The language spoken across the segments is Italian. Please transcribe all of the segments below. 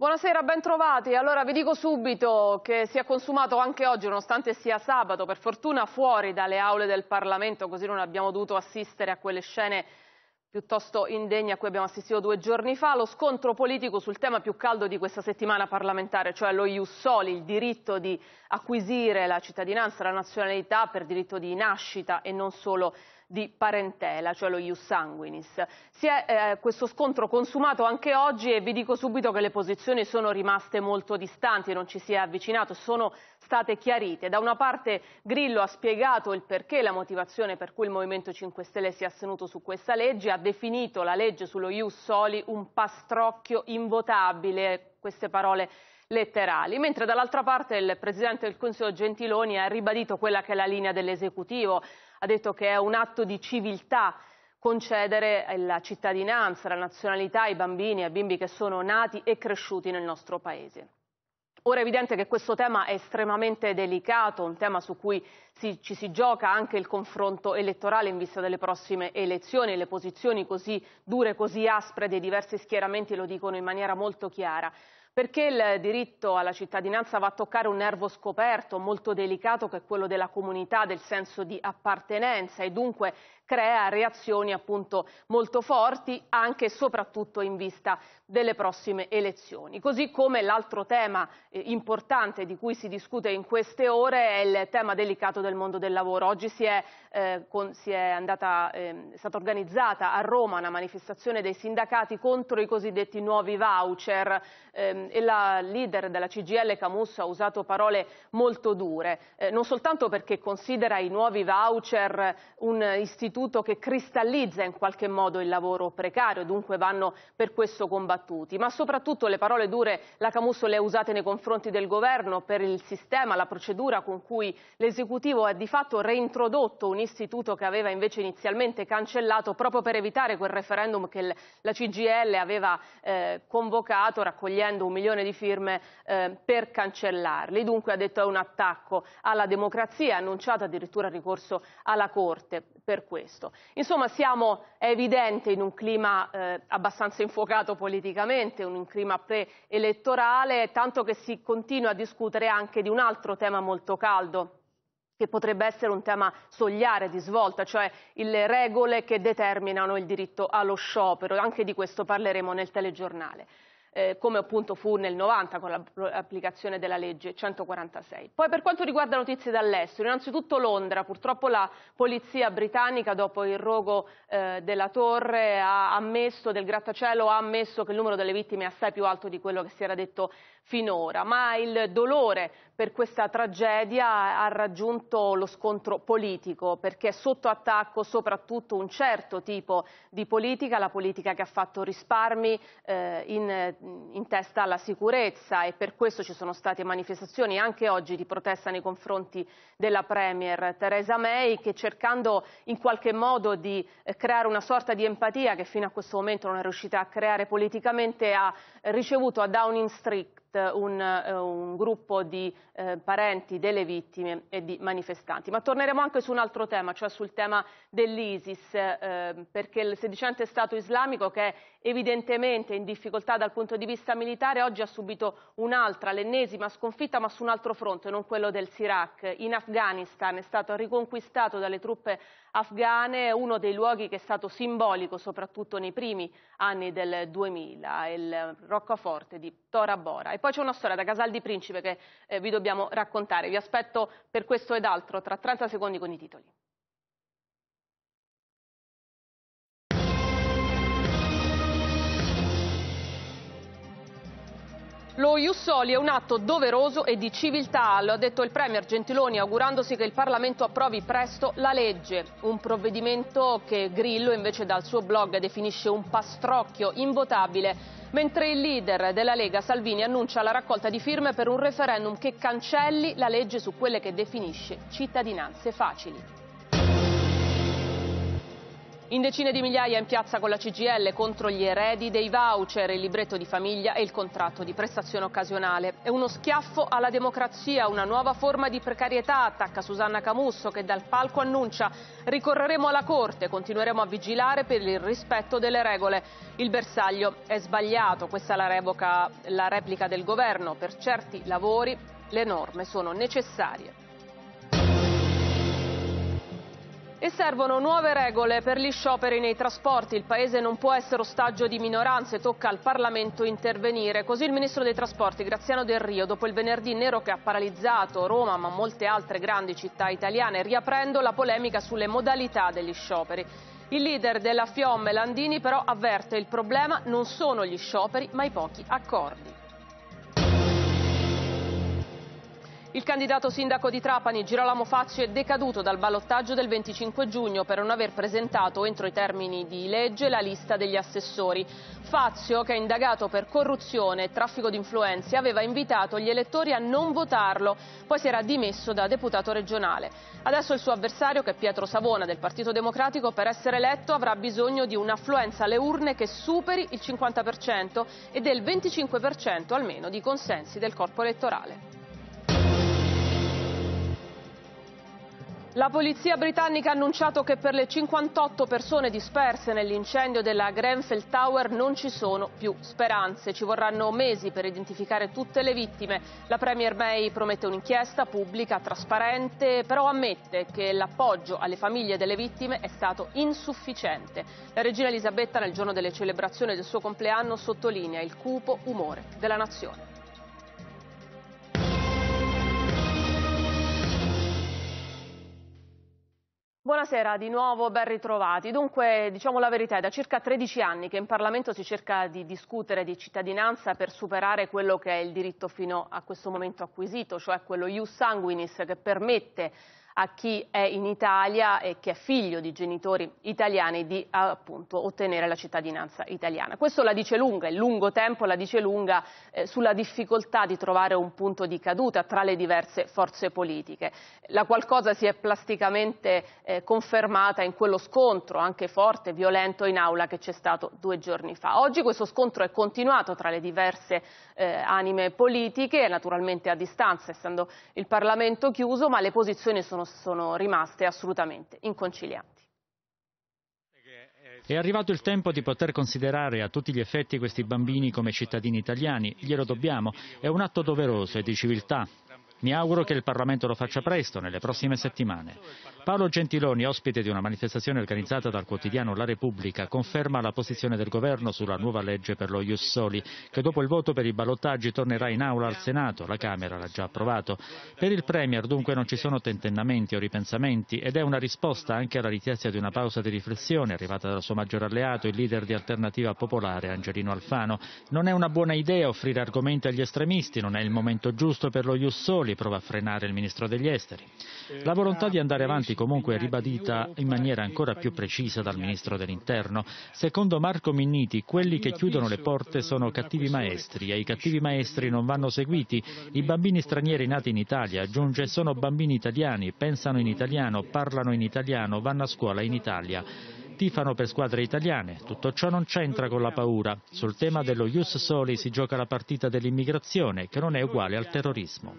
Buonasera, bentrovati. Allora vi dico subito che si è consumato anche oggi, nonostante sia sabato, per fortuna fuori dalle aule del Parlamento, così non abbiamo dovuto assistere a quelle scene piuttosto indegne a cui abbiamo assistito due giorni fa, lo scontro politico sul tema più caldo di questa settimana parlamentare, cioè lo Iussoli, il diritto di acquisire la cittadinanza, la nazionalità per diritto di nascita e non solo di di parentela, cioè lo ius sanguinis. Si è eh, questo scontro consumato anche oggi e vi dico subito che le posizioni sono rimaste molto distanti, non ci si è avvicinato, sono state chiarite. Da una parte Grillo ha spiegato il perché, la motivazione per cui il Movimento 5 Stelle si è assenuto su questa legge, ha definito la legge sullo ius soli un pastrocchio invotabile, queste parole letterali, mentre dall'altra parte il Presidente del Consiglio Gentiloni ha ribadito quella che è la linea dell'esecutivo, ha detto che è un atto di civiltà concedere la cittadinanza, la nazionalità ai bambini e ai bimbi che sono nati e cresciuti nel nostro paese. Ora è evidente che questo tema è estremamente delicato, un tema su cui si, ci si gioca anche il confronto elettorale in vista delle prossime elezioni. Le posizioni così dure, così aspre dei diversi schieramenti lo dicono in maniera molto chiara perché il diritto alla cittadinanza va a toccare un nervo scoperto molto delicato che è quello della comunità, del senso di appartenenza e dunque crea reazioni appunto molto forti anche e soprattutto in vista delle prossime elezioni. Così come l'altro tema eh, importante di cui si discute in queste ore è il tema delicato del mondo del lavoro. Oggi si è, eh, con, si è, andata, eh, è stata organizzata a Roma una manifestazione dei sindacati contro i cosiddetti nuovi voucher ehm, e la leader della CGL Camusso ha usato parole molto dure, eh, non soltanto perché considera i nuovi voucher un istituto istituto che cristallizza in qualche modo il lavoro precario, dunque vanno per questo combattuti. Ma soprattutto le parole dure la Camusso le ha usate nei confronti del governo per il sistema, la procedura con cui l'esecutivo ha di fatto reintrodotto un istituto che aveva invece inizialmente cancellato proprio per evitare quel referendum che la CGL aveva eh, convocato raccogliendo un milione di firme eh, per cancellarli. Dunque ha detto è un attacco alla democrazia, ha annunciato addirittura ricorso alla Corte per questo questo. Insomma, siamo, è evidente, in un clima eh, abbastanza infuocato politicamente, un clima preelettorale, tanto che si continua a discutere anche di un altro tema molto caldo che potrebbe essere un tema sogliare di svolta, cioè le regole che determinano il diritto allo sciopero. Anche di questo parleremo nel telegiornale eh, come appunto fu nel 90 con l'applicazione della legge 146. Poi per quanto riguarda notizie dall'estero, innanzitutto Londra, purtroppo la polizia britannica dopo il rogo eh, della torre ha ammesso, del grattacielo ha ammesso che il numero delle vittime è assai più alto di quello che si era detto finora, ma il dolore per questa tragedia ha raggiunto lo scontro politico perché è sotto attacco soprattutto un certo tipo di politica, la politica che ha fatto risparmi eh, in, in, testa alla sicurezza e per questo ci sono state manifestazioni anche oggi di protesta nei confronti della Premier Theresa May che cercando in qualche modo di eh, creare una sorta di empatia che fino a questo momento non è riuscita a creare politicamente ha ricevuto a Downing Street un, eh, un gruppo di eh, parenti delle vittime e di manifestanti. Ma torneremo anche su un altro tema, cioè sul tema dell'ISIS, eh, perché il sedicente Stato islamico che è evidentemente in difficoltà dal punto di vista militare oggi ha subito un'altra, l'ennesima sconfitta, ma su un altro fronte, non quello del Siraq. In Afghanistan è stato riconquistato dalle truppe afghane uno dei luoghi che è stato simbolico soprattutto nei primi anni del 2000, il roccaforte di Tora Bora. E poi c'è una storia da Casal di Principe che eh, vi dobbiamo raccontare. Vi aspetto per questo ed altro tra 30 secondi con i titoli. Lo Jussoli è un atto doveroso e di civiltà, lo ha detto il Premier Gentiloni augurandosi che il Parlamento approvi presto la legge, un provvedimento che Grillo invece dal suo blog definisce un pastrocchio invotabile mentre il leader della Lega Salvini annuncia la raccolta di firme per un referendum che cancelli la legge su quelle che definisce cittadinanze facili. In decine di migliaia in piazza con la CGL contro gli eredi dei voucher, il libretto di famiglia e il contratto di prestazione occasionale. È uno schiaffo alla democrazia, una nuova forma di precarietà, attacca Susanna Camusso che dal palco annuncia ricorreremo alla Corte, continueremo a vigilare per il rispetto delle regole. Il bersaglio è sbagliato, questa è la, revoca, la replica del governo. Per certi lavori le norme sono necessarie. E servono nuove regole per gli scioperi nei trasporti. Il Paese non può essere ostaggio di minoranze, tocca al Parlamento intervenire. Così il Ministro dei Trasporti, Graziano Del Rio, dopo il venerdì nero che ha paralizzato Roma ma molte altre grandi città italiane, riaprendo la polemica sulle modalità degli scioperi. Il leader della Fiom, Landini, però avverte il problema non sono gli scioperi ma i pochi accordi. Il candidato sindaco di Trapani, Girolamo Fazio, è decaduto dal ballottaggio del 25 giugno per non aver presentato entro i termini di legge la lista degli assessori. Fazio, che è indagato per corruzione e traffico di influenze, aveva invitato gli elettori a non votarlo, poi si era dimesso da deputato regionale. Adesso il suo avversario, che è Pietro Savona del Partito Democratico, per essere eletto avrà bisogno di un'affluenza alle urne che superi il 50% e del 25% almeno di consensi del corpo elettorale. La polizia britannica ha annunciato che per le 58 persone disperse nell'incendio della Grenfell Tower non ci sono più speranze. Ci vorranno mesi per identificare tutte le vittime. La Premier May promette un'inchiesta pubblica, trasparente, però ammette che l'appoggio alle famiglie delle vittime è stato insufficiente. La regina Elisabetta nel giorno delle celebrazioni del suo compleanno sottolinea il cupo umore della nazione. Buonasera di nuovo, ben ritrovati. Dunque, diciamo la verità, è da circa 13 anni che in Parlamento si cerca di discutere di cittadinanza per superare quello che è il diritto fino a questo momento acquisito, cioè quello ius sanguinis che permette a chi è in Italia e che è figlio di genitori italiani di appunto, ottenere la cittadinanza italiana. Questo la dice lunga, il lungo tempo la dice lunga eh, sulla difficoltà di trovare un punto di caduta tra le diverse forze politiche. La qualcosa si è plasticamente eh, confermata in quello scontro anche forte, violento in aula che c'è stato due giorni fa. Oggi questo scontro è continuato tra le diverse eh, anime politiche, naturalmente a distanza, essendo il Parlamento chiuso, ma le posizioni sono sono rimaste assolutamente inconcilianti. È arrivato il tempo di poter considerare a tutti gli effetti questi bambini come cittadini italiani, glielo dobbiamo, è un atto doveroso e di civiltà. Mi auguro che il Parlamento lo faccia presto, nelle prossime settimane. Paolo Gentiloni, ospite di una manifestazione organizzata dal quotidiano La Repubblica, conferma la posizione del governo sulla nuova legge per lo Ius Soli, che dopo il voto per i ballottaggi tornerà in aula al Senato, la Camera l'ha già approvato. Per il Premier dunque non ci sono tentennamenti o ripensamenti ed è una risposta anche alla richiesta di una pausa di riflessione arrivata dal suo maggior alleato, il leader di Alternativa Popolare Angelino Alfano. Non è una buona idea offrire argomenti agli estremisti, non è il momento giusto per lo Ius Soli, Napoli prova a frenare il ministro degli esteri. Eh, La volontà di andare avanti comunque è ribadita in maniera ancora più precisa dal ministro dell'interno. Secondo Marco Minniti quelli che chiudono le eh, porte sono cattivi maestri e i cattivi maestri non vanno seguiti. I bambini stranieri nati in Italia, aggiunge, sono bambini italiani, pensano in italiano, parlano in italiano, vanno a scuola in Italia tifano per squadre italiane. Tutto ciò non c'entra con la paura. Sul tema dello Ius Soli si gioca la partita dell'immigrazione, che non è uguale al terrorismo.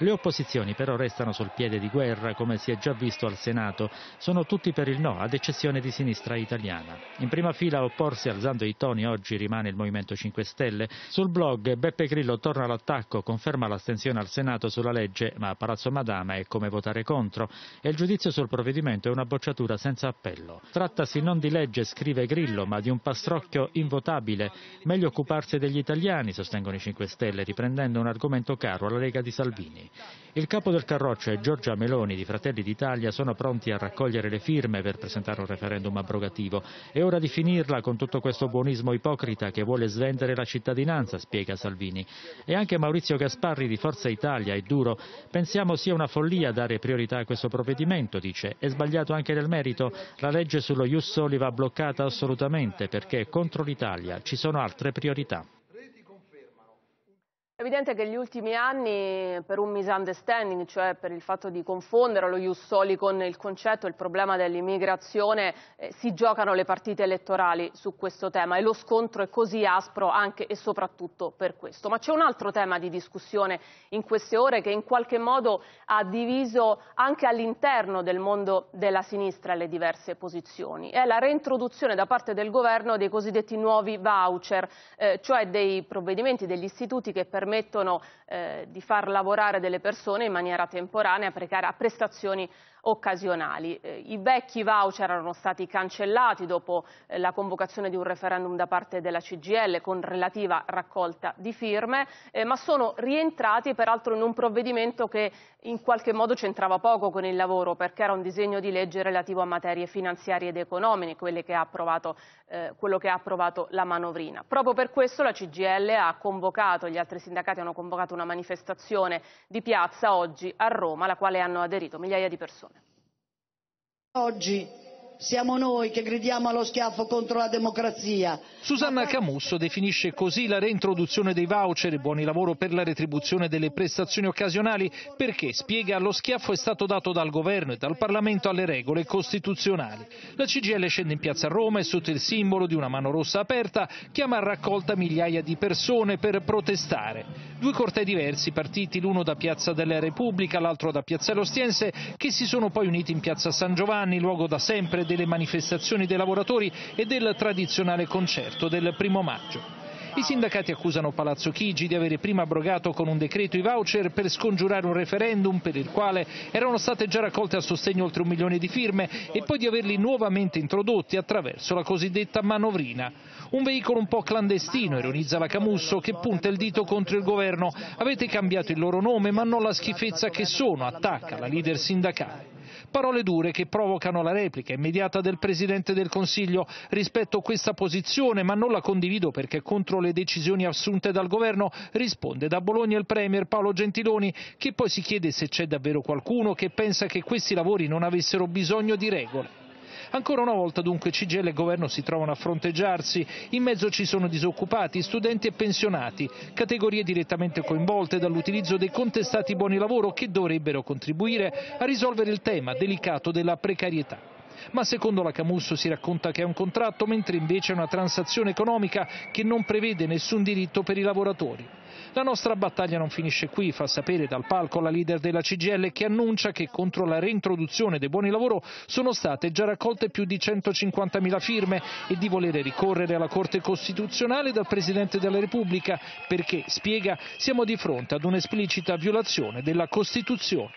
Le opposizioni però restano sul piede di guerra, come si è già visto al Senato. Sono tutti per il no, ad eccezione di sinistra italiana. In prima fila a opporsi alzando i toni oggi rimane il Movimento 5 Stelle. Sul blog Beppe Grillo torna all'attacco, conferma l'astensione al Senato sulla legge, ma a Palazzo Madama è come votare contro e il giudizio sul provvedimento è una bocciatura senza appello. Trattasi non di legge, scrive Grillo, ma di un pastrocchio invotabile. Meglio occuparsi degli italiani, sostengono i 5 Stelle, riprendendo un argomento caro alla Lega di Salvini. Il capo del Carroccio e Giorgia Meloni di Fratelli d'Italia sono pronti a raccogliere le firme per presentare un referendum abrogativo. È ora di finirla con tutto questo buonismo ipocrita che vuole svendere la cittadinanza, spiega Salvini. E anche Maurizio Gasparri di Forza Italia è duro. Pensiamo sia una follia dare priorità a questo provvedimento, dice. È sbagliato anche nel merito. La legge sullo Ius Soli va bloccata assolutamente perché contro l'Italia. Ci sono altre priorità. È evidente che negli ultimi anni per un misunderstanding, cioè per il fatto di confondere lo Ius Soli con il concetto, il problema dell'immigrazione, eh, si giocano le partite elettorali su questo tema e lo scontro è così aspro anche e soprattutto per questo. Ma c'è un altro tema di discussione in queste ore che in qualche modo ha diviso anche all'interno del mondo della sinistra le diverse posizioni. È la reintroduzione da parte del governo dei cosiddetti nuovi voucher, eh, cioè dei provvedimenti, degli istituti che permettono permettono eh, di far lavorare delle persone in maniera temporanea a prestazioni occasionali. Eh, I vecchi voucher erano stati cancellati dopo eh, la convocazione di un referendum da parte della CGL con relativa raccolta di firme, eh, ma sono rientrati peraltro in un provvedimento che in qualche modo c'entrava poco con il lavoro perché era un disegno di legge relativo a materie finanziarie ed economiche, quelle che ha approvato, quello che ha approvato la manovrina. Proprio per questo la CGL ha convocato, gli altri sindacati hanno convocato una manifestazione di piazza oggi a Roma, alla quale hanno aderito migliaia di persone. Oggi siamo noi che gridiamo allo schiaffo contro la democrazia. Susanna Camusso definisce così la reintroduzione dei voucher e buoni lavoro per la retribuzione delle prestazioni occasionali perché, spiega, lo schiaffo è stato dato dal governo e dal Parlamento alle regole costituzionali. La CGL scende in piazza Roma e sotto il simbolo di una mano rossa aperta chiama a raccolta migliaia di persone per protestare. Due cortei diversi partiti, l'uno da Piazza della Repubblica, l'altro da Piazza Ostiense, che si sono poi uniti in Piazza San Giovanni, luogo da sempre delle manifestazioni dei lavoratori e del tradizionale concerto del primo maggio. I sindacati accusano Palazzo Chigi di avere prima abrogato con un decreto i voucher per scongiurare un referendum per il quale erano state già raccolte a sostegno oltre un milione di firme e poi di averli nuovamente introdotti attraverso la cosiddetta manovrina. Un veicolo un po' clandestino, ironizza la Camusso, che punta il dito contro il governo. Avete cambiato il loro nome ma non la schifezza che sono, attacca la leader sindacale. Parole dure che provocano la replica immediata del Presidente del Consiglio rispetto a questa posizione, ma non la condivido perché contro le decisioni assunte dal governo risponde da Bologna il Premier Paolo Gentiloni, che poi si chiede se c'è davvero qualcuno che pensa che questi lavori non avessero bisogno di regole. Ancora una volta dunque CGL e governo si trovano a fronteggiarsi, in mezzo ci sono disoccupati, studenti e pensionati, categorie direttamente coinvolte dall'utilizzo dei contestati buoni lavoro che dovrebbero contribuire a risolvere il tema delicato della precarietà. Ma secondo la Camusso si racconta che è un contratto, mentre invece è una transazione economica che non prevede nessun diritto per i lavoratori. La nostra battaglia non finisce qui, fa sapere dal palco la leader della CGL che annuncia che contro la reintroduzione dei buoni lavoro sono state già raccolte più di 150.000 firme e di volere ricorrere alla Corte Costituzionale dal Presidente della Repubblica perché, spiega, siamo di fronte ad un'esplicita violazione della Costituzione.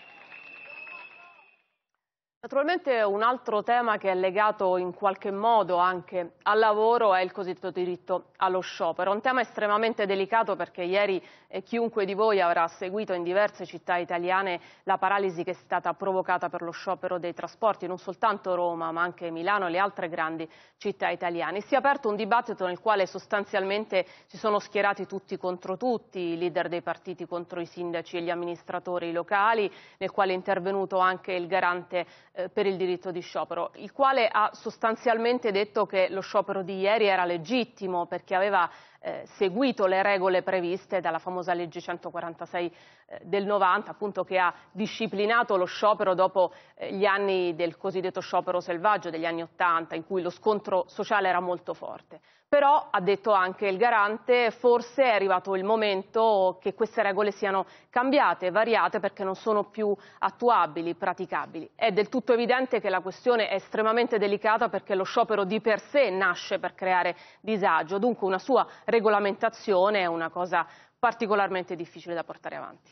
Naturalmente un altro tema che è legato in qualche modo anche al lavoro è il cosiddetto diritto allo sciopero, un tema estremamente delicato perché ieri eh, chiunque di voi avrà seguito in diverse città italiane la paralisi che è stata provocata per lo sciopero dei trasporti, non soltanto Roma ma anche Milano e le altre grandi città italiane. Si è aperto un dibattito nel quale sostanzialmente si sono schierati tutti contro tutti, i leader dei partiti contro i sindaci e gli amministratori locali, nel quale è intervenuto anche il garante eh, per il diritto di sciopero, il quale ha sostanzialmente detto che lo sciopero di ieri era legittimo perché aveva eh, seguito le regole previste dalla famosa legge 146 eh, del 90, appunto che ha disciplinato lo sciopero dopo eh, gli anni del cosiddetto sciopero selvaggio degli anni 80, in cui lo scontro sociale era molto forte però ha detto anche il garante forse è arrivato il momento che queste regole siano cambiate, variate perché non sono più attuabili, praticabili. È del tutto evidente che la questione è estremamente delicata perché lo sciopero di per sé nasce per creare disagio, dunque una sua regolamentazione è una cosa particolarmente difficile da portare avanti.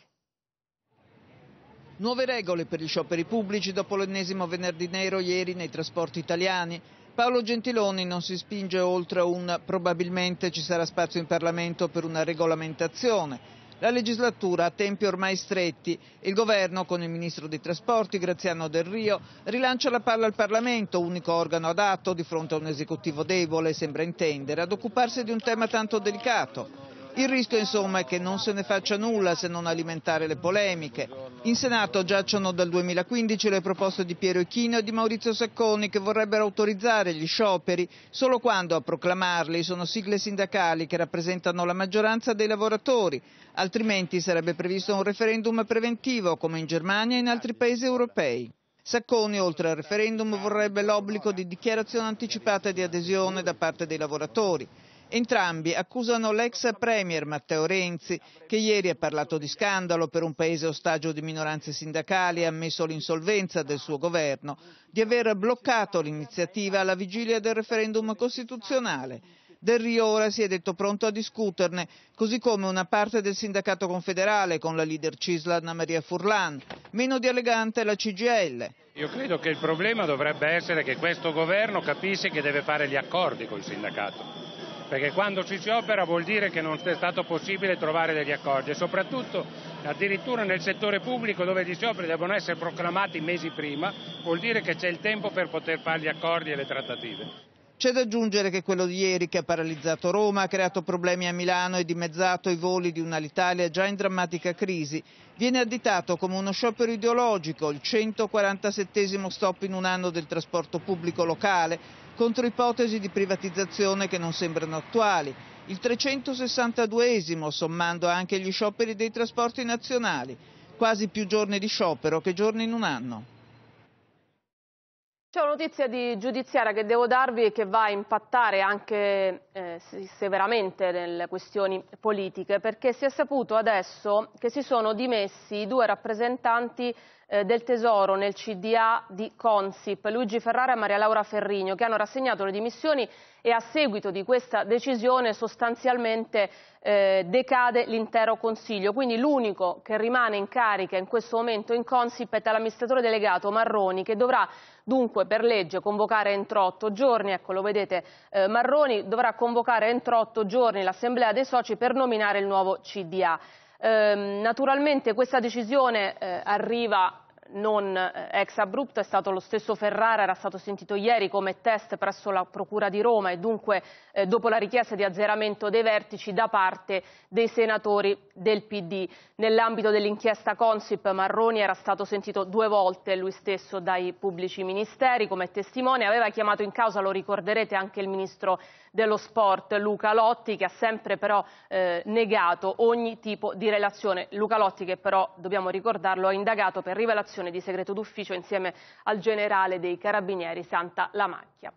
Nuove regole per gli scioperi pubblici dopo l'ennesimo venerdì nero ieri nei trasporti italiani. Paolo Gentiloni non si spinge oltre un probabilmente ci sarà spazio in Parlamento per una regolamentazione. La legislatura ha tempi ormai stretti. Il governo, con il ministro dei trasporti Graziano Del Rio, rilancia la palla al Parlamento, unico organo adatto di fronte a un esecutivo debole, sembra intendere, ad occuparsi di un tema tanto delicato. Il rischio insomma è che non se ne faccia nulla se non alimentare le polemiche. In Senato giacciono dal 2015 le proposte di Piero Echino e di Maurizio Sacconi che vorrebbero autorizzare gli scioperi solo quando a proclamarli sono sigle sindacali che rappresentano la maggioranza dei lavoratori, altrimenti sarebbe previsto un referendum preventivo come in Germania e in altri paesi europei. Sacconi, oltre al referendum, vorrebbe l'obbligo di dichiarazione anticipata di adesione da parte dei lavoratori. Entrambi accusano l'ex premier Matteo Renzi, che ieri ha parlato di scandalo per un paese ostaggio di minoranze sindacali e ha ammesso l'insolvenza del suo governo, di aver bloccato l'iniziativa alla vigilia del referendum costituzionale. Del Rio ora si è detto pronto a discuterne, così come una parte del sindacato confederale con la leader Cisla Anna Maria Furlan, meno di elegante la CGL. Io credo che il problema dovrebbe essere che questo governo capisse che deve fare gli accordi col sindacato perché quando ci si opera vuol dire che non è stato possibile trovare degli accordi e soprattutto addirittura nel settore pubblico dove gli scioperi devono essere proclamati mesi prima vuol dire che c'è il tempo per poter fare gli accordi e le trattative. C'è da aggiungere che quello di ieri che ha paralizzato Roma, ha creato problemi a Milano e dimezzato i voli di un'Alitalia già in drammatica crisi. Viene additato come uno sciopero ideologico, il 147 stop in un anno del trasporto pubblico locale, contro ipotesi di privatizzazione che non sembrano attuali, il 362esimo sommando anche gli scioperi dei trasporti nazionali, quasi più giorni di sciopero che giorni in un anno. C'è una notizia di giudiziaria che devo darvi e che va a impattare anche eh, severamente nelle questioni politiche perché si è saputo adesso che si sono dimessi i due rappresentanti eh, del Tesoro nel CDA di Consip, Luigi Ferrara e Maria Laura Ferrigno, che hanno rassegnato le dimissioni e a seguito di questa decisione sostanzialmente eh, decade l'intero Consiglio. Quindi l'unico che rimane in carica in questo momento in Consip è l'amministratore delegato Marroni, che dovrà dunque per legge convocare entro otto giorni, ecco lo vedete eh, Marroni, dovrà convocare entro otto giorni l'assemblea dei soci per nominare il nuovo CDA. Ehm, naturalmente questa decisione eh, arriva non eh, ex abrupto è stato lo stesso Ferrara, era stato sentito ieri come test presso la Procura di Roma e dunque eh, dopo la richiesta di azzeramento dei vertici da parte dei senatori del PD. Nell'ambito dell'inchiesta Consip Marroni era stato sentito due volte lui stesso dai pubblici ministeri come testimone, aveva chiamato in causa, lo ricorderete, anche il ministro dello sport Luca Lotti che ha sempre però eh, negato ogni tipo di relazione. Luca Lotti che però, dobbiamo ricordarlo, ha indagato per rivelazione operazione di segreto d'ufficio insieme al generale dei carabinieri Santa Lamacchia.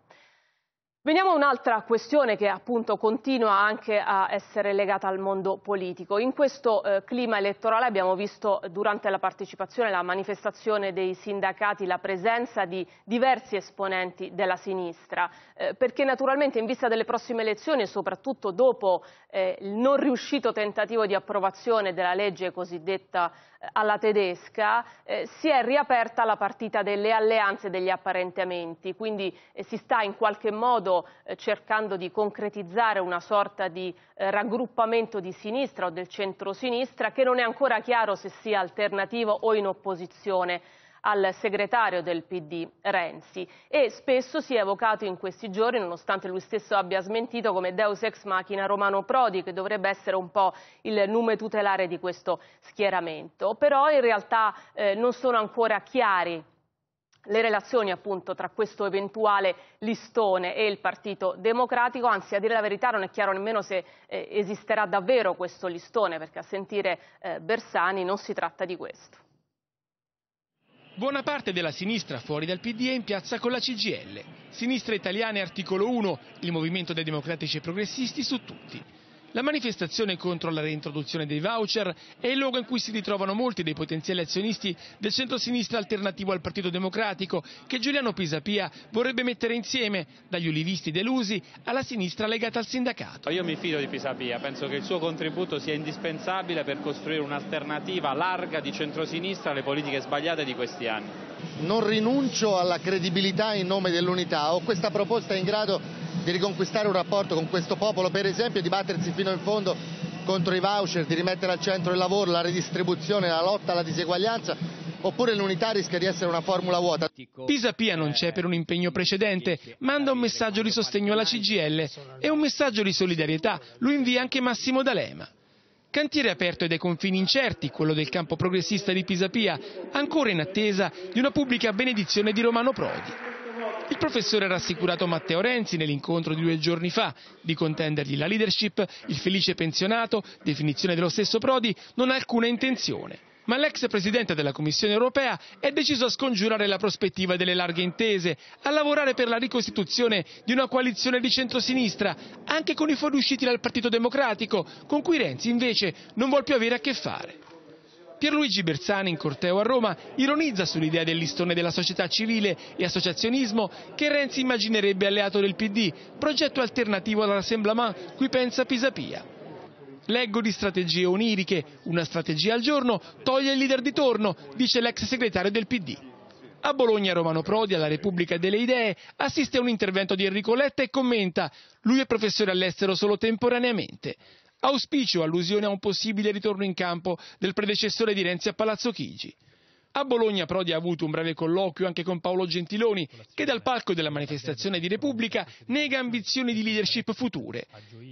Veniamo a un'altra questione che appunto continua anche a essere legata al mondo politico. In questo eh, clima elettorale abbiamo visto durante la partecipazione alla manifestazione dei sindacati la presenza di diversi esponenti della sinistra, eh, perché naturalmente in vista delle prossime elezioni e soprattutto dopo eh, il non riuscito tentativo di approvazione della legge cosiddetta alla tedesca, eh, si è riaperta la partita delle alleanze e degli apparentamenti, quindi eh, si sta in qualche modo eh, cercando di concretizzare una sorta di eh, raggruppamento di sinistra o del centrosinistra che non è ancora chiaro se sia alternativo o in opposizione al segretario del PD Renzi e spesso si è evocato in questi giorni, nonostante lui stesso abbia smentito, come Deus ex machina Romano Prodi, che dovrebbe essere un po' il nome tutelare di questo schieramento. Però in realtà eh, non sono ancora chiari le relazioni appunto tra questo eventuale listone e il Partito Democratico, anzi a dire la verità non è chiaro nemmeno se eh, esisterà davvero questo listone, perché a sentire eh, Bersani non si tratta di questo. Buona parte della sinistra fuori dal PD è in piazza con la CGL. Sinistra italiana e articolo 1, il movimento dei democratici e progressisti su tutti. La manifestazione contro la reintroduzione dei voucher è il luogo in cui si ritrovano molti dei potenziali azionisti del centro-sinistra alternativo al Partito Democratico che Giuliano Pisapia vorrebbe mettere insieme, dagli ulivisti delusi alla sinistra legata al sindacato. Io mi fido di Pisapia, penso che il suo contributo sia indispensabile per costruire un'alternativa larga di centrosinistra alle politiche sbagliate di questi anni. Non rinuncio alla credibilità in nome dell'unità, ho questa proposta in grado di riconquistare un rapporto con questo popolo, per esempio di battersi fino in fondo contro i voucher, di rimettere al centro il lavoro, la redistribuzione, la lotta alla diseguaglianza, oppure l'unità rischia di essere una formula vuota. Pisa Pia non c'è per un impegno precedente, manda un messaggio di sostegno alla CGL e un messaggio di solidarietà, lo invia anche Massimo D'Alema. Cantiere aperto e dai confini incerti, quello del campo progressista di Pisapia, ancora in attesa di una pubblica benedizione di Romano Prodi. Il professore ha rassicurato Matteo Renzi nell'incontro di due giorni fa di contendergli la leadership, il felice pensionato, definizione dello stesso Prodi, non ha alcuna intenzione. Ma l'ex presidente della Commissione europea è deciso a scongiurare la prospettiva delle larghe intese, a lavorare per la ricostituzione di una coalizione di centrosinistra, anche con i fuoriusciti dal Partito Democratico, con cui Renzi invece non vuol più avere a che fare. Pierluigi Bersani in corteo a Roma ironizza sull'idea del listone della società civile e associazionismo che Renzi immaginerebbe alleato del PD, progetto alternativo all'Assemblement cui pensa Pisapia. Leggo di strategie oniriche, una strategia al giorno toglie il leader di torno, dice l'ex segretario del PD. A Bologna Romano Prodi, alla Repubblica delle Idee, assiste a un intervento di Enrico Letta e commenta «Lui è professore all'estero solo temporaneamente». Auspicio allusione a un possibile ritorno in campo del predecessore di Renzi a Palazzo Chigi. A Bologna Prodi ha avuto un breve colloquio anche con Paolo Gentiloni, che dal palco della manifestazione di Repubblica nega ambizioni di leadership future.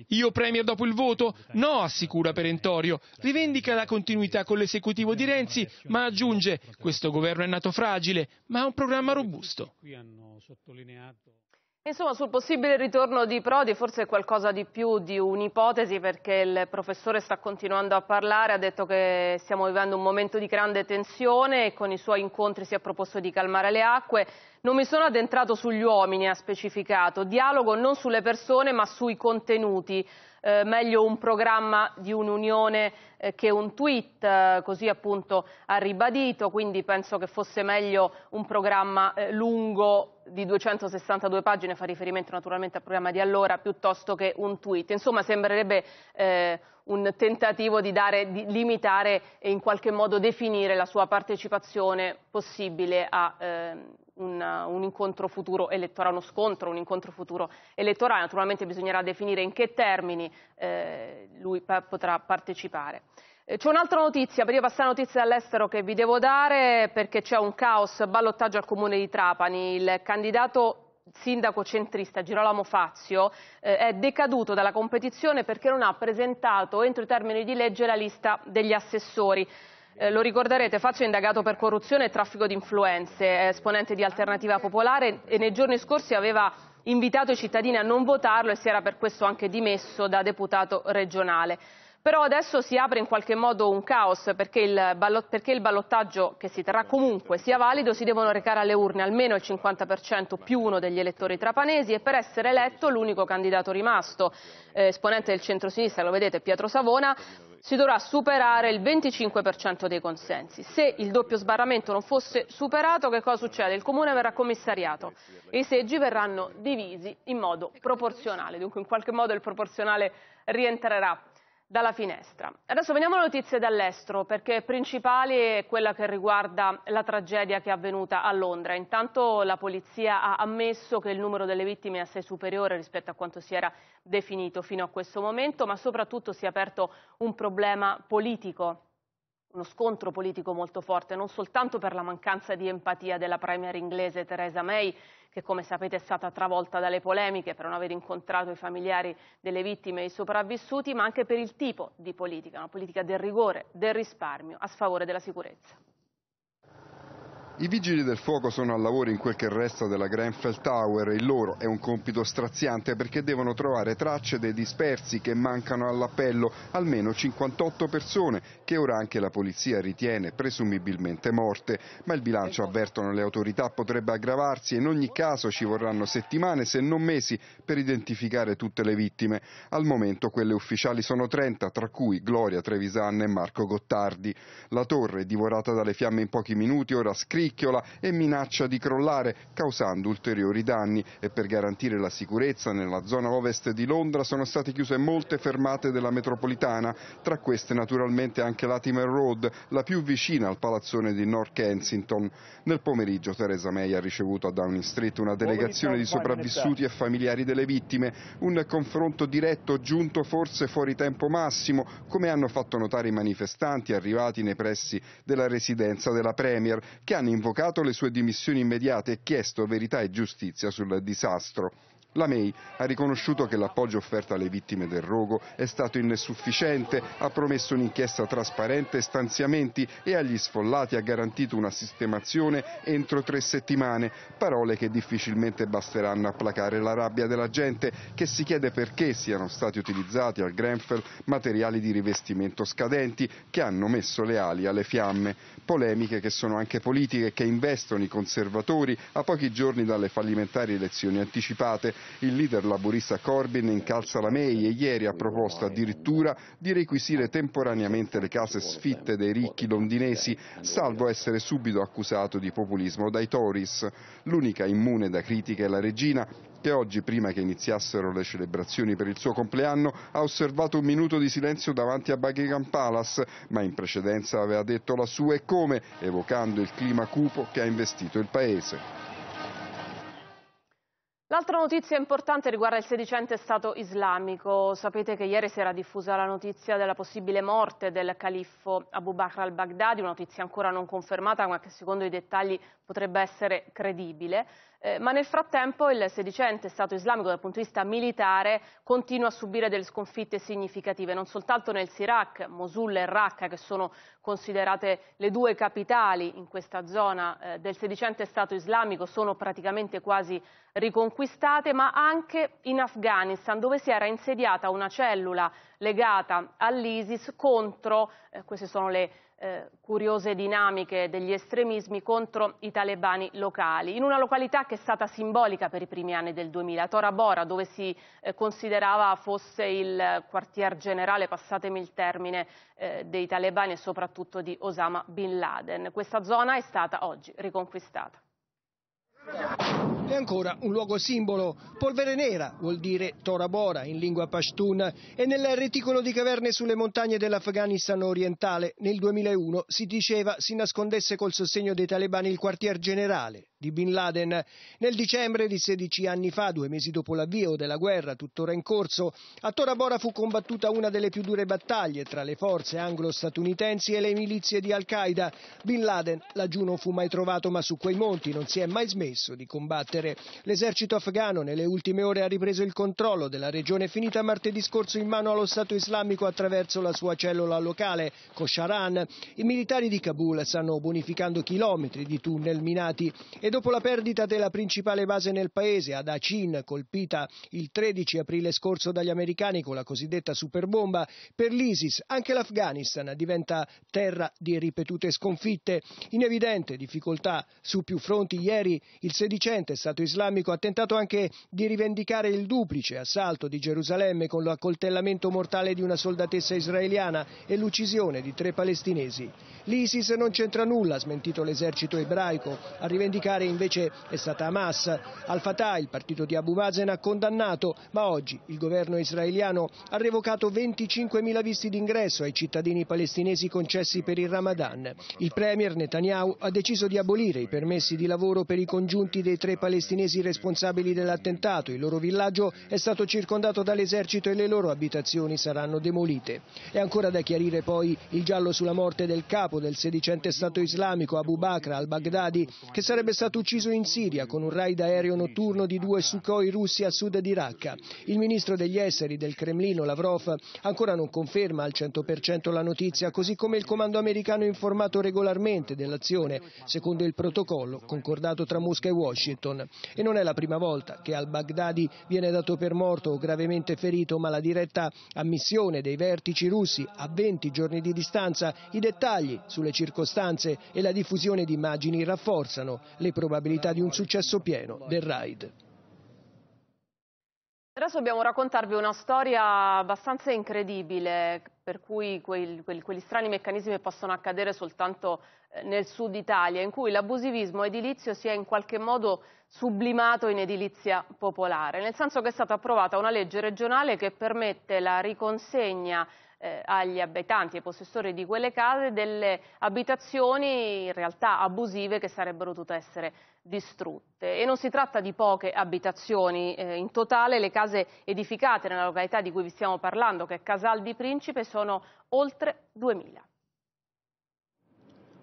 Io premier dopo il voto? No, assicura Perentorio. Rivendica la continuità con l'esecutivo di Renzi, ma aggiunge questo governo è nato fragile, ma ha un programma robusto. Insomma, sul possibile ritorno di Prodi forse è qualcosa di più di un'ipotesi perché il professore sta continuando a parlare, ha detto che stiamo vivendo un momento di grande tensione e con i suoi incontri si è proposto di calmare le acque. Non mi sono addentrato sugli uomini, ha specificato, dialogo non sulle persone ma sui contenuti eh, meglio un programma di un'unione eh, che un tweet, eh, così appunto ha ribadito, quindi penso che fosse meglio un programma eh, lungo di 262 pagine, fa riferimento naturalmente al programma di allora, piuttosto che un tweet. Insomma, sembrerebbe eh, un tentativo di, dare, di, limitare e in qualche modo definire la sua partecipazione possibile a eh, una, un incontro futuro elettorale, uno scontro, un incontro futuro elettorale. Naturalmente bisognerà definire in che termini eh, lui pa potrà partecipare. Eh, c'è un'altra notizia, prima di passare alla notizia dall'estero che vi devo dare, perché c'è un caos, ballottaggio al comune di Trapani. Il candidato sindaco centrista Girolamo Fazio eh, è decaduto dalla competizione perché non ha presentato entro i termini di legge la lista degli assessori. Eh, lo ricorderete, Fazio è indagato per corruzione e traffico di influenze, è esponente di Alternativa Popolare e nei giorni scorsi aveva invitato i cittadini a non votarlo e si era per questo anche dimesso da deputato regionale. Però adesso si apre in qualche modo un caos perché il, ballot perché il ballottaggio che si terrà comunque sia valido si devono recare alle urne almeno il 50% più uno degli elettori trapanesi e per essere eletto l'unico candidato rimasto, eh, esponente del centro-sinistra, lo vedete, Pietro Savona, si dovrà superare il 25% dei consensi. Se il doppio sbarramento non fosse superato, che cosa succede? Il comune verrà commissariato e i seggi verranno divisi in modo proporzionale, dunque in qualche modo il proporzionale rientrerà dalla finestra. Adesso veniamo alle notizie dall'estero perché principali è quella che riguarda la tragedia che è avvenuta a Londra. Intanto la polizia ha ammesso che il numero delle vittime è assai superiore rispetto a quanto si era definito fino a questo momento, ma soprattutto si è aperto un problema politico uno scontro politico molto forte, non soltanto per la mancanza di empatia della premier inglese Theresa May, che come sapete è stata travolta dalle polemiche per non aver incontrato i familiari delle vittime e i sopravvissuti, ma anche per il tipo di politica, una politica del rigore, del risparmio a sfavore della sicurezza. I vigili del fuoco sono al lavoro in quel che resta della Grenfell Tower e il loro è un compito straziante perché devono trovare tracce dei dispersi che mancano all'appello, almeno 58 persone che ora anche la polizia ritiene presumibilmente morte, ma il bilancio avvertono le autorità potrebbe aggravarsi e in ogni caso ci vorranno settimane se non mesi per identificare tutte le vittime. Al momento quelle ufficiali sono 30, tra cui Gloria Trevisan e Marco Gottardi. La torre, divorata dalle fiamme in pochi minuti, ora scrive scricchiola e minaccia di crollare, causando ulteriori danni. E per garantire la sicurezza nella zona ovest di Londra sono state chiuse molte fermate della metropolitana, tra queste naturalmente anche Latimer Road, la più vicina al palazzone di North Kensington. Nel pomeriggio Theresa May ha ricevuto a Downing Street una delegazione di sopravvissuti e familiari delle vittime, un confronto diretto giunto forse fuori tempo massimo, come hanno fatto notare i manifestanti arrivati nei pressi della residenza della Premier, che hanno invocato le sue dimissioni immediate e chiesto verità e giustizia sul disastro. La May ha riconosciuto che l'appoggio offerto alle vittime del rogo è stato insufficiente, ha promesso un'inchiesta trasparente e stanziamenti e agli sfollati ha garantito una sistemazione entro tre settimane, parole che difficilmente basteranno a placare la rabbia della gente che si chiede perché siano stati utilizzati al Grenfell materiali di rivestimento scadenti che hanno messo le ali alle fiamme. Polemiche che sono anche politiche che investono i conservatori a pochi giorni dalle fallimentari elezioni anticipate il leader laburista Corbyn incalza la May e ieri ha proposto addirittura di requisire temporaneamente le case sfitte dei ricchi londinesi, salvo essere subito accusato di populismo dai Tories. L'unica immune da critiche è la regina, che oggi, prima che iniziassero le celebrazioni per il suo compleanno, ha osservato un minuto di silenzio davanti a Buckingham Palace, ma in precedenza aveva detto la sua e come, evocando il clima cupo che ha investito il paese. L'altra notizia importante riguarda il sedicente Stato islamico. Sapete che ieri si era diffusa la notizia della possibile morte del califfo Abu Bakr al-Baghdadi, una notizia ancora non confermata ma che secondo i dettagli potrebbe essere credibile. Eh, ma nel frattempo il sedicente Stato islamico dal punto di vista militare continua a subire delle sconfitte significative, non soltanto nel Sirac, Mosul e Raqqa che sono considerate le due capitali in questa zona eh, del sedicente Stato islamico, sono praticamente quasi riconquistate, ma anche in Afghanistan dove si era insediata una cellula legata all'ISIS contro, eh, queste sono le eh, curiose dinamiche degli estremismi contro i talebani locali, in una località che è stata simbolica per i primi anni del 2000, Tora Bora, dove si eh, considerava fosse il quartier generale, passatemi il termine, eh, dei talebani e soprattutto di Osama Bin Laden. Questa zona è stata oggi riconquistata. E ancora un luogo simbolo, polvere nera vuol dire Tora Bora in lingua pashtun e nel reticolo di caverne sulle montagne dell'Afghanistan orientale nel 2001 si diceva si nascondesse col sostegno dei talebani il quartier generale di Bin Laden. Nel dicembre di 16 anni fa, due mesi dopo l'avvio della guerra tuttora in corso, a Tora Bora fu combattuta una delle più dure battaglie tra le forze anglo-statunitensi e le milizie di Al-Qaeda. Bin Laden laggiù non fu mai trovato ma su quei monti non si è mai smesso smesso di combattere. L'esercito afghano nelle ultime ore ha ripreso il controllo della regione finita martedì scorso in mano allo Stato islamico attraverso la sua cellula locale, Kosharan. I militari di Kabul stanno bonificando chilometri di tunnel minati e dopo la perdita della principale base nel paese, ad Acin, colpita il 13 aprile scorso dagli americani con la cosiddetta superbomba, per l'ISIS anche l'Afghanistan diventa terra di ripetute sconfitte. In evidente difficoltà su più fronti ieri il sedicente Stato islamico ha tentato anche di rivendicare il duplice assalto di Gerusalemme con l'accoltellamento mortale di una soldatessa israeliana e l'uccisione di tre palestinesi. L'ISIS non c'entra nulla, ha smentito l'esercito ebraico, a rivendicare invece è stata Hamas. Al-Fatah, il partito di Abu Mazen, ha condannato, ma oggi il governo israeliano ha revocato 25.000 visti d'ingresso ai cittadini palestinesi concessi per il Ramadan. Il premier Netanyahu ha deciso di abolire i permessi di lavoro per i congiunti congiunti dei tre palestinesi responsabili dell'attentato. Il loro villaggio è stato circondato dall'esercito e le loro abitazioni saranno demolite. È ancora da chiarire poi il giallo sulla morte del capo del sedicente Stato islamico Abu Bakr al-Baghdadi che sarebbe stato ucciso in Siria con un raid aereo notturno di due Sukhoi russi a sud di Raqqa. Il ministro degli esseri del Cremlino Lavrov ancora non conferma al 100% la notizia così come il comando americano informato regolarmente dell'azione secondo il protocollo concordato tra Mosca Mosca e Washington. E non è la prima volta che al-Baghdadi viene dato per morto o gravemente ferito, ma la diretta ammissione dei vertici russi a 20 giorni di distanza i dettagli sulle circostanze e la diffusione di immagini rafforzano le probabilità di un successo pieno del raid. Adesso dobbiamo raccontarvi una storia abbastanza incredibile per cui quel, quel, quegli strani meccanismi che possono accadere soltanto eh, nel sud Italia, in cui l'abusivismo edilizio si è in qualche modo sublimato in edilizia popolare, nel senso che è stata approvata una legge regionale che permette la riconsegna eh, agli abitanti e possessori di quelle case delle abitazioni in realtà abusive che sarebbero dovute essere distrutte. E non si tratta di poche abitazioni, eh, in totale le case edificate nella località di cui vi stiamo parlando, che è Casal di Principe, sono oltre 2000.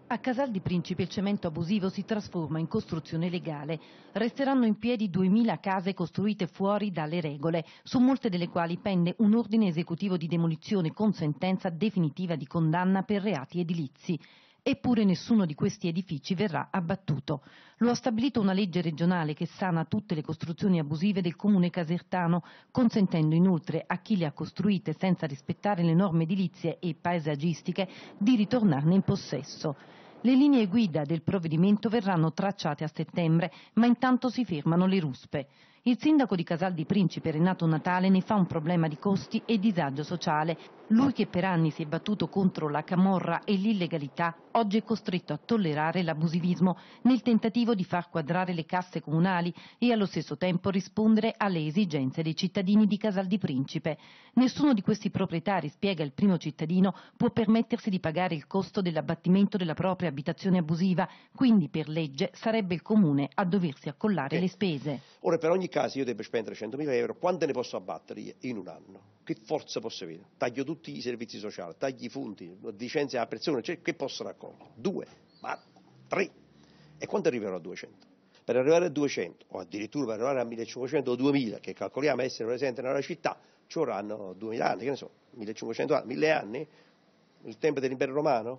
A Casal di Principe il cemento abusivo si trasforma in costruzione legale. Resteranno in piedi 2.000 case costruite fuori dalle regole, su molte delle quali pende un ordine esecutivo di demolizione con sentenza definitiva di condanna per reati edilizi. Eppure nessuno di questi edifici verrà abbattuto. Lo ha stabilito una legge regionale che sana tutte le costruzioni abusive del comune casertano, consentendo inoltre a chi le ha costruite senza rispettare le norme edilizie e paesaggistiche di ritornarne in possesso. Le linee guida del provvedimento verranno tracciate a settembre, ma intanto si fermano le ruspe. Il sindaco di Casal di Principe, Renato Natale, ne fa un problema di costi e disagio sociale. Lui che per anni si è battuto contro la camorra e l'illegalità, oggi è costretto a tollerare l'abusivismo nel tentativo di far quadrare le casse comunali e allo stesso tempo rispondere alle esigenze dei cittadini di Casal di Principe. Nessuno di questi proprietari, spiega il primo cittadino, può permettersi di pagare il costo dell'abbattimento della propria abitazione abusiva, quindi per legge sarebbe il comune a doversi accollare eh. le spese. Ora, per ogni caso io debba spendere 100.000 euro, quante ne posso abbattere in un anno? Che forza posso avere? Taglio tutti i servizi sociali, taglio i fondi, licenze a persone, cioè che posso raccogliere? Due, ma tre. E quanto arriverò a 200? Per arrivare a 200 o addirittura per arrivare a 1500 o 2000, che calcoliamo essere presente nella città, ci vorranno 2000 anni, che ne so, 1500 anni, 1000 anni, il tempo dell'impero romano?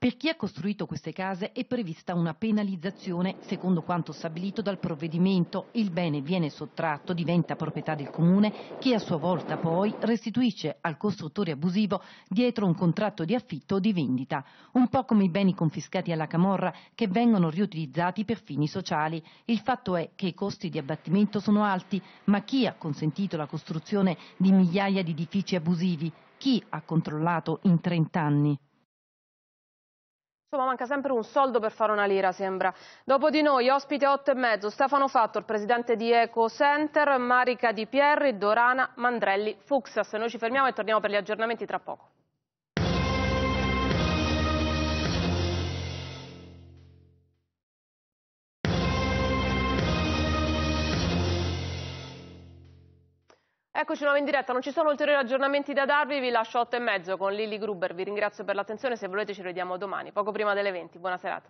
Per chi ha costruito queste case è prevista una penalizzazione secondo quanto stabilito dal provvedimento. Il bene viene sottratto, diventa proprietà del comune che a sua volta poi restituisce al costruttore abusivo dietro un contratto di affitto o di vendita. Un po' come i beni confiscati alla camorra che vengono riutilizzati per fini sociali. Il fatto è che i costi di abbattimento sono alti, ma chi ha consentito la costruzione di migliaia di edifici abusivi? Chi ha controllato in 30 anni? Insomma, manca sempre un soldo per fare una lira, sembra. Dopo di noi, ospite a 8 e mezzo, Stefano Fattor, presidente di Eco Center, Marica Di Pierri, Dorana Mandrelli Fuxas. Noi ci fermiamo e torniamo per gli aggiornamenti tra poco. Eccoci nuovo in diretta, non ci sono ulteriori aggiornamenti da darvi, vi lascio 8 e mezzo con Lilli Gruber, vi ringrazio per l'attenzione, se volete ci rivediamo domani, poco prima delle 20, buona serata.